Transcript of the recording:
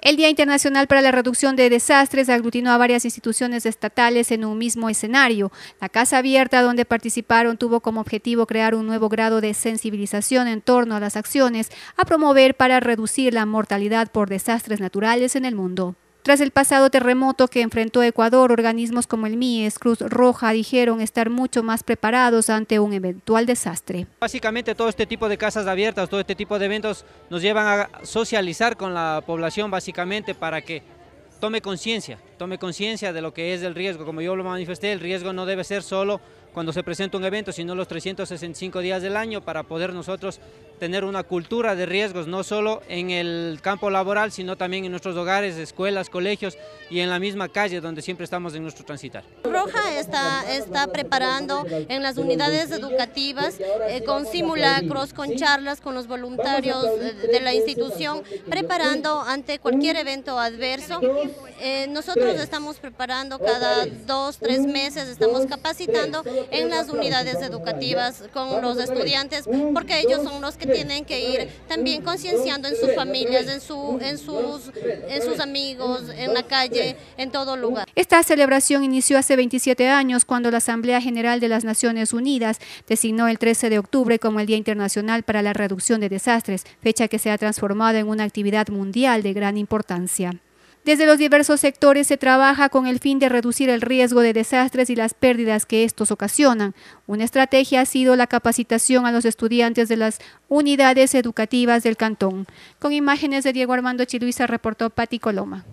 El Día Internacional para la Reducción de Desastres aglutinó a varias instituciones estatales en un mismo escenario. La Casa Abierta, donde participaron, tuvo como objetivo crear un nuevo grado de sensibilización en torno a las acciones a promover para reducir la mortalidad por desastres naturales en el mundo. Tras el pasado terremoto que enfrentó Ecuador, organismos como el MIES, Cruz Roja, dijeron estar mucho más preparados ante un eventual desastre. Básicamente todo este tipo de casas abiertas, todo este tipo de eventos nos llevan a socializar con la población básicamente para que tome conciencia, tome conciencia de lo que es el riesgo. Como yo lo manifesté, el riesgo no debe ser solo cuando se presenta un evento, sino los 365 días del año para poder nosotros tener una cultura de riesgos, no solo en el campo laboral, sino también en nuestros hogares, escuelas, colegios y en la misma calle donde siempre estamos en nuestro transitar. Roja está, está preparando en las unidades educativas eh, con simulacros, con charlas con los voluntarios eh, de la institución, preparando ante cualquier evento adverso. Eh, nosotros estamos preparando cada dos, tres meses, estamos capacitando en las unidades educativas con los estudiantes, porque ellos son los que tienen que ir también concienciando en sus familias, en, su, en, sus, en sus amigos, en la calle, en todo lugar. Esta celebración inició hace 27 años cuando la Asamblea General de las Naciones Unidas designó el 13 de octubre como el Día Internacional para la Reducción de Desastres, fecha que se ha transformado en una actividad mundial de gran importancia. Desde los diversos sectores se trabaja con el fin de reducir el riesgo de desastres y las pérdidas que estos ocasionan. Una estrategia ha sido la capacitación a los estudiantes de las unidades educativas del cantón. Con imágenes de Diego Armando Chiluisa, reportó Pati Coloma.